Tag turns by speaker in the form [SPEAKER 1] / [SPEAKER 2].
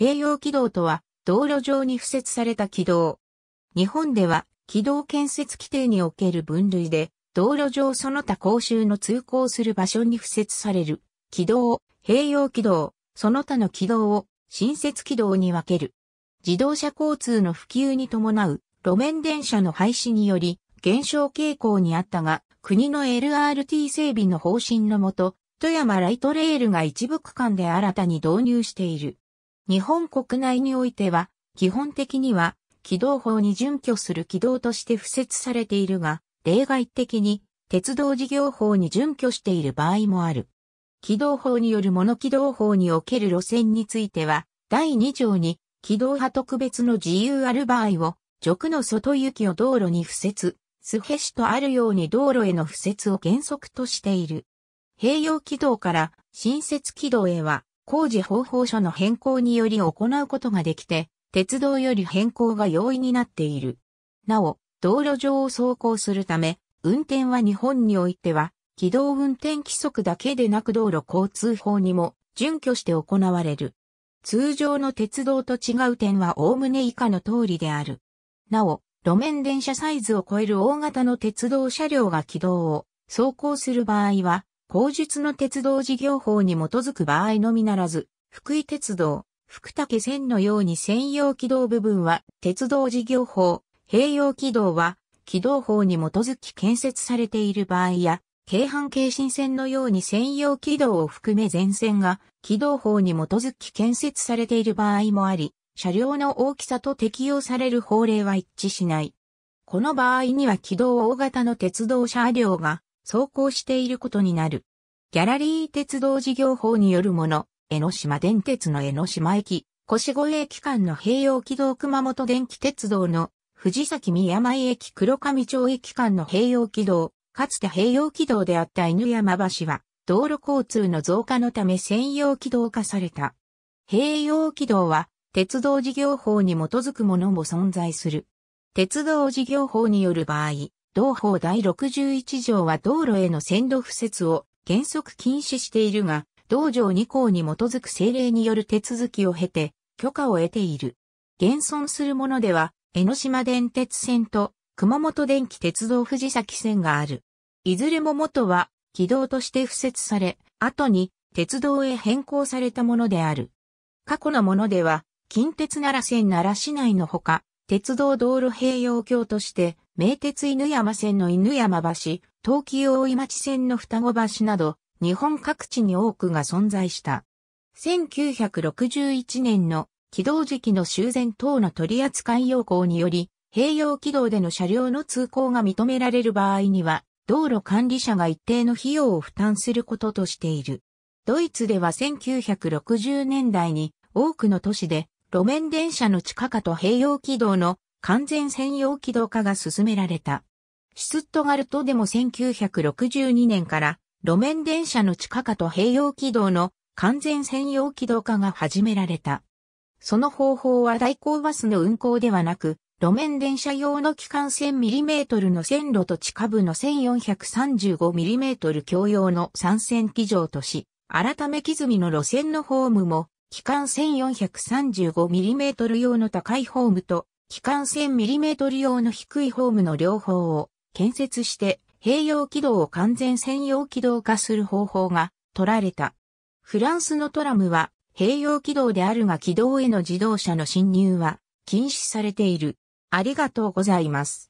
[SPEAKER 1] 併用軌道とは、道路上に付設された軌道。日本では、軌道建設規定における分類で、道路上その他公衆の通行する場所に付設される、軌道併用軌道、その他の軌道を、新設軌道に分ける。自動車交通の普及に伴う、路面電車の廃止により、減少傾向にあったが、国の LRT 整備の方針のもと、富山ライトレールが一部区間で新たに導入している。日本国内においては、基本的には、軌道法に準拠する軌道として付設されているが、例外的に、鉄道事業法に準拠している場合もある。軌道法によるモノ軌道法における路線については、第2条に、軌道派特別の自由ある場合を、軸の外行きを道路に付設、スヘシとあるように道路への付設を原則としている。併用軌道から新設軌道へは、工事方法書の変更により行うことができて、鉄道より変更が容易になっている。なお、道路上を走行するため、運転は日本においては、軌道運転規則だけでなく道路交通法にも準拠して行われる。通常の鉄道と違う点は概ね以下の通りである。なお、路面電車サイズを超える大型の鉄道車両が軌道を走行する場合は、口述の鉄道事業法に基づく場合のみならず、福井鉄道、福竹線のように専用軌道部分は鉄道事業法、併用軌道は軌道法に基づき建設されている場合や、京阪京新線のように専用軌道を含め全線が軌道法に基づき建設されている場合もあり、車両の大きさと適用される法令は一致しない。この場合には軌道大型の鉄道車両が走行していることになる。ギャラリー鉄道事業法によるもの、江ノ島電鉄の江ノ島駅、越越駅間の併用軌道熊本電気鉄道の藤崎宮前駅黒上町駅間の併用軌道、かつて併用軌道であった犬山橋は、道路交通の増加のため専用軌道化された。併用軌道は、鉄道事業法に基づくものも存在する。鉄道事業法による場合、同法第61条は道路への線路敷設を原則禁止しているが、道場2項に基づく政令による手続きを経て、許可を得ている。現存するものでは、江ノ島電鉄線と熊本電気鉄道藤崎線がある。いずれも元は軌道として付設され、後に鉄道へ変更されたものである。過去のものでは、近鉄奈良線奈良市内のほか、鉄道道路併用橋として、名鉄犬山線の犬山橋、東急大井町線の双子橋など、日本各地に多くが存在した。1961年の起動時期の修繕等の取扱要項により、併用軌道での車両の通行が認められる場合には、道路管理者が一定の費用を負担することとしている。ドイツでは1960年代に多くの都市で路面電車の地下化と併用軌道の完全専用軌道化が進められた。シュツットガルトでも1962年から路面電車の地下化と併用軌道の完全専用軌道化が始められた。その方法は代行バスの運行ではなく、路面電車用の機関 1000mm の線路と地下部の 1435mm 共用の3線機場とし、改め木積みの路線のホームも、機関 1435mm 用の高いホームと機関船ミリメートル用の低いホームの両方を建設して併用軌道を完全専用軌道化する方法が取られた。フランスのトラムは併用軌道であるが軌道への自動車の侵入は禁止されている。ありがとうございます。